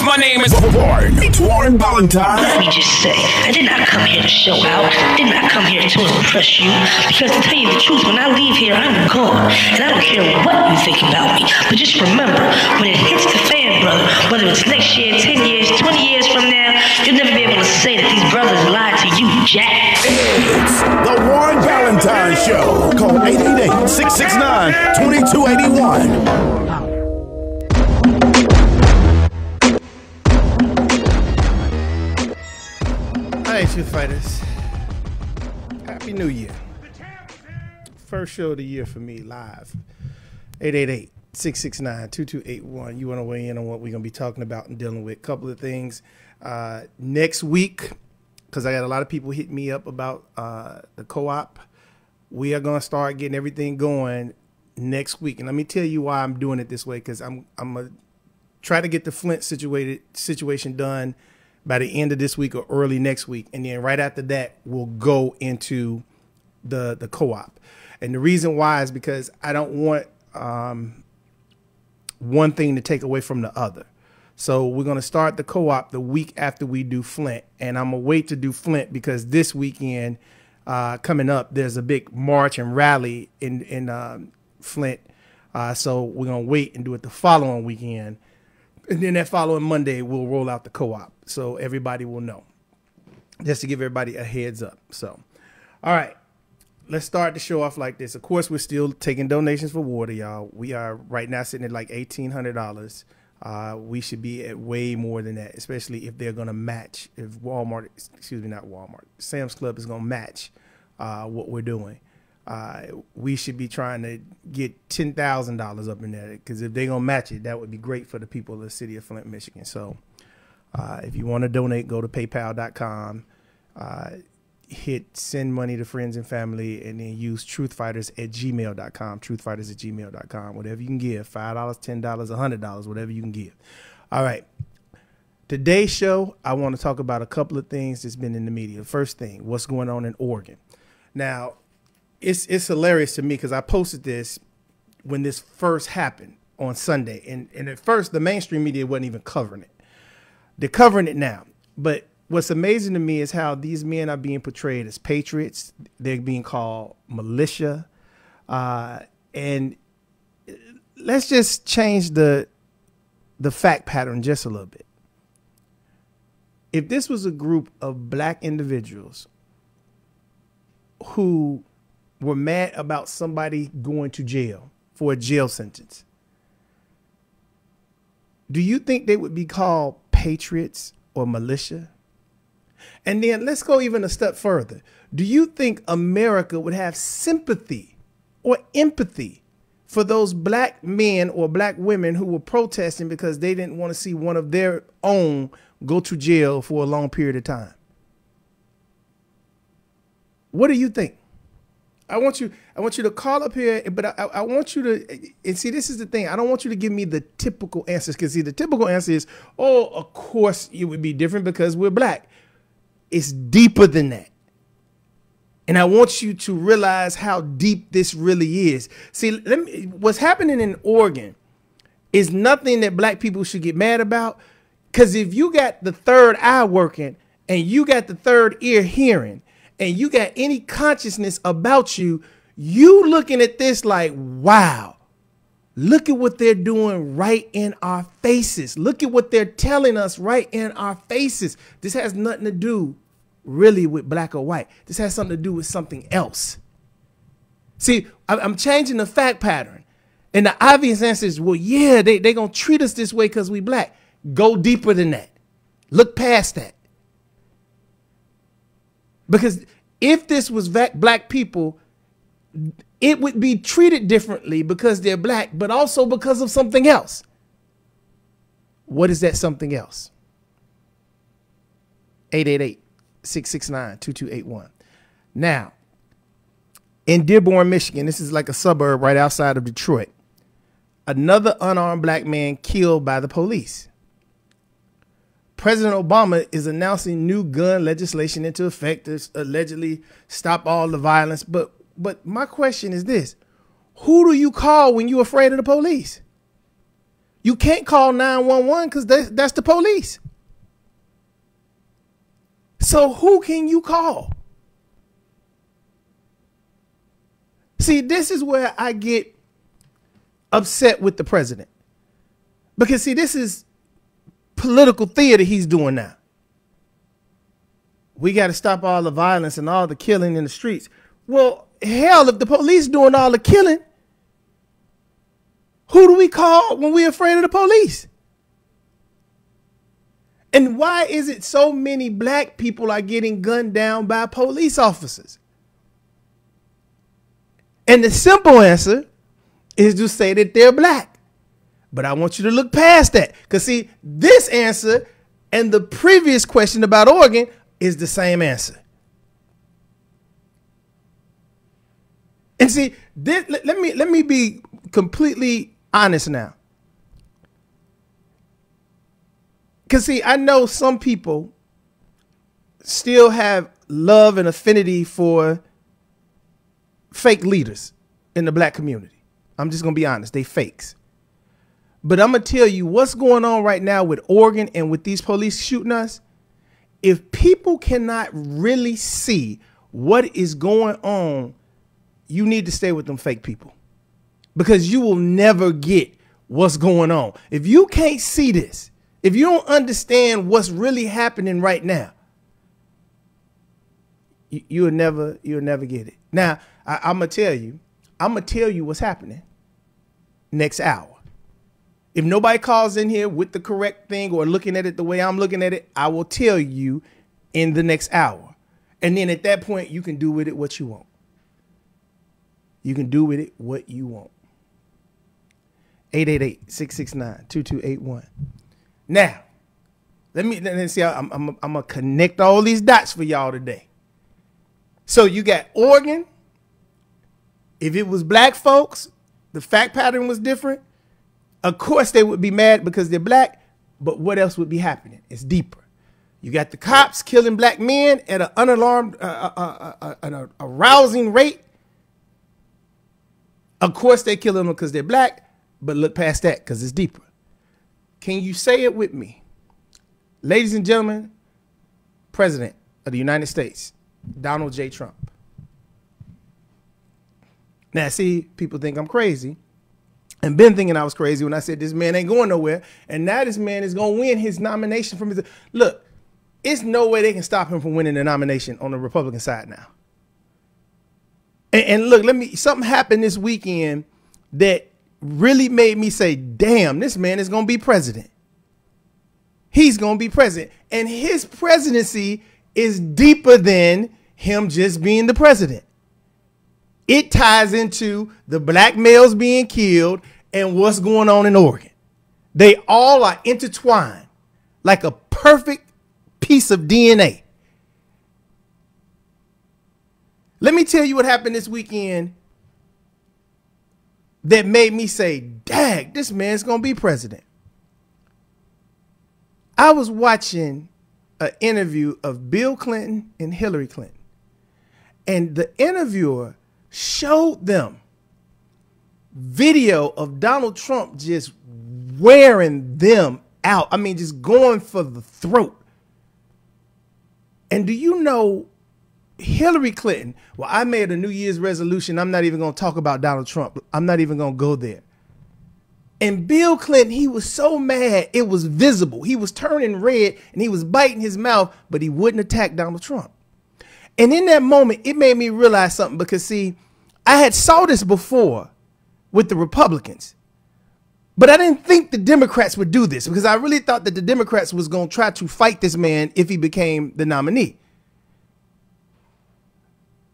My name is Warren. It's Warren Valentine. Let me just say, I did not come here to show out. I did not come here to impress you. Because to tell you the truth, when I leave here, I'm gone. And I don't care what you think about me. But just remember, when it hits the fan, brother, whether it's next year, 10 years, 20 years from now, you'll never be able to say that these brothers lied to you, Jack. It's the Warren Valentine Show. Call 888 669 2281. Hi, Truth Fighters. Happy New Year. First show of the year for me live. 888 669 2281. You want to weigh in on what we're going to be talking about and dealing with? A couple of things. Uh, next week, because I got a lot of people hitting me up about uh, the co op, we are going to start getting everything going next week. And let me tell you why I'm doing it this way because I'm, I'm going to try to get the Flint situated, situation done by the end of this week or early next week. And then right after that, we'll go into the the co-op. And the reason why is because I don't want um, one thing to take away from the other. So we're going to start the co-op the week after we do Flint. And I'm going to wait to do Flint because this weekend uh, coming up, there's a big march and rally in, in um, Flint. Uh, so we're going to wait and do it the following weekend and then that following Monday we'll roll out the co-op, so everybody will know. Just to give everybody a heads up. So, all right, let's start the show off like this. Of course, we're still taking donations for water, y'all. We are right now sitting at like eighteen hundred dollars. Uh, we should be at way more than that, especially if they're going to match. If Walmart, excuse me, not Walmart, Sam's Club is going to match uh, what we're doing uh, we should be trying to get ten thousand dollars up in there because if they're gonna match it, that would be great for the people of the city of Flint, Michigan. So, uh, if you want to donate, go to PayPal.com, uh, hit send money to friends and family, and then use truthfighters at gmail.com. Truthfighters at gmail.com. Whatever you can give, five dollars, ten dollars, a hundred dollars, whatever you can give. All right. Today's show, I want to talk about a couple of things that's been in the media. First thing, what's going on in Oregon? Now, it's it's hilarious to me because I posted this when this first happened on Sunday, and and at first the mainstream media wasn't even covering it. They're covering it now, but what's amazing to me is how these men are being portrayed as patriots. They're being called militia, uh, and let's just change the the fact pattern just a little bit. If this was a group of black individuals who were mad about somebody going to jail for a jail sentence, do you think they would be called patriots or militia? And then let's go even a step further. Do you think America would have sympathy or empathy for those black men or black women who were protesting because they didn't want to see one of their own go to jail for a long period of time? What do you think? I want you. I want you to call up here, but I, I, want you to. And see, this is the thing. I don't want you to give me the typical answers because see, the typical answer is, "Oh, of course it would be different because we're black." It's deeper than that, and I want you to realize how deep this really is. See, let me. What's happening in Oregon is nothing that black people should get mad about, because if you got the third eye working and you got the third ear hearing and you got any consciousness about you, you looking at this like, wow, look at what they're doing right in our faces. Look at what they're telling us right in our faces. This has nothing to do really with black or white. This has something to do with something else. See, I'm changing the fact pattern. And the obvious answer is, well, yeah, they're they, going to treat us this way because we black. Go deeper than that. Look past that. Because if this was black people, it would be treated differently because they're black, but also because of something else. What is that something else? 888 669 2281. Now, in Dearborn, Michigan, this is like a suburb right outside of Detroit, another unarmed black man killed by the police. President Obama is announcing new gun legislation into effect to allegedly stop all the violence. But but my question is this: Who do you call when you're afraid of the police? You can't call 911 because that, that's the police. So who can you call? See, this is where I get upset with the president. Because see, this is political theater he's doing now. We got to stop all the violence and all the killing in the streets. Well, hell, if the police doing all the killing, who do we call when we're afraid of the police? And why is it so many black people are getting gunned down by police officers? And the simple answer is to say that they're black. But I want you to look past that. Because, see, this answer and the previous question about Oregon is the same answer. And see, this, let, let me let me be completely honest now. Cause see, I know some people still have love and affinity for fake leaders in the black community. I'm just gonna be honest, they fakes. But I'm gonna tell you what's going on right now with Oregon and with these police shooting us. If people cannot really see what is going on, you need to stay with them fake people because you will never get what's going on. If you can't see this, if you don't understand what's really happening right now, you, you'll never you'll never get it. Now I, I'm gonna tell you, I'm gonna tell you what's happening next hour if nobody calls in here with the correct thing or looking at it the way I'm looking at it, I will tell you in the next hour. And then at that point, you can do with it what you want. You can do with it what you want. 888-669-2281. Now, let me let me see. I'm, I'm, I'm gonna connect all these dots for y'all today. So you got Oregon. If it was black folks, the fact pattern was different. Of course, they would be mad because they're black, but what else would be happening? It's deeper. You got the cops killing black men at an unalarmed, uh, uh, uh, an arousing rate. Of course, they're killing them because they're black, but look past that because it's deeper. Can you say it with me? Ladies and gentlemen, President of the United States, Donald J. Trump. Now, see, people think I'm crazy and been thinking I was crazy when I said this man ain't going nowhere. And now this man is gonna win his nomination from his look. It's no way they can stop him from winning the nomination on the Republican side now. And, and look, let me something happened this weekend that really made me say, "Damn, this man is gonna be president. He's gonna be president, and his presidency is deeper than him just being the president." It ties into the black males being killed and what's going on in Oregon. They all are intertwined like a perfect piece of DNA. Let me tell you what happened this weekend that made me say, dag, this man's going to be president. I was watching an interview of Bill Clinton and Hillary Clinton. And the interviewer showed them video of Donald Trump just wearing them out. I mean, just going for the throat. And do you know Hillary Clinton? Well, I made a New Year's resolution. I'm not even going to talk about Donald Trump. I'm not even going to go there. And Bill Clinton, he was so mad, it was visible. He was turning red and he was biting his mouth, but he wouldn't attack Donald Trump. And in that moment, it made me realize something because see, I had saw this before with the Republicans. But I didn't think the Democrats would do this because I really thought that the Democrats was going to try to fight this man if he became the nominee.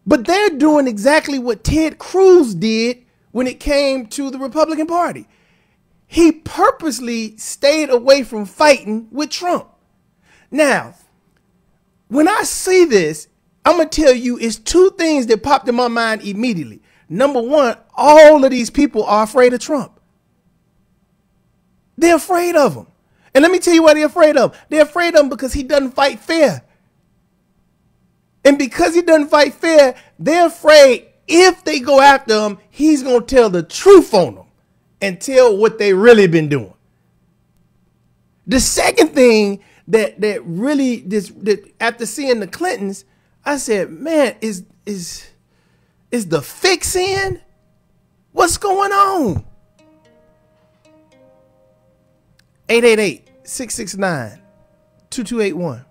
But they're doing exactly what Ted Cruz did when it came to the Republican Party. He purposely stayed away from fighting with Trump. Now, when I see this, I'm gonna tell you, it's two things that popped in my mind immediately. Number one, all of these people are afraid of Trump. They're afraid of him. And let me tell you why they're afraid of him. They're afraid of him because he doesn't fight fair. And because he doesn't fight fair, they're afraid if they go after him, he's going to tell the truth on them and tell what they really been doing. The second thing that that really this that after seeing the Clintons, I said, man, is is is the fix in? What's going on? 888-669-2281.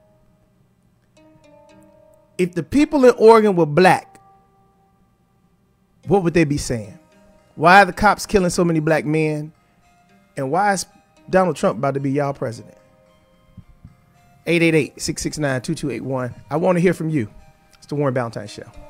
If the people in Oregon were black, what would they be saying? Why are the cops killing so many black men? And why is Donald Trump about to be y'all president? 888-669-2281. I want to hear from you. It's the Warren Valentine Show.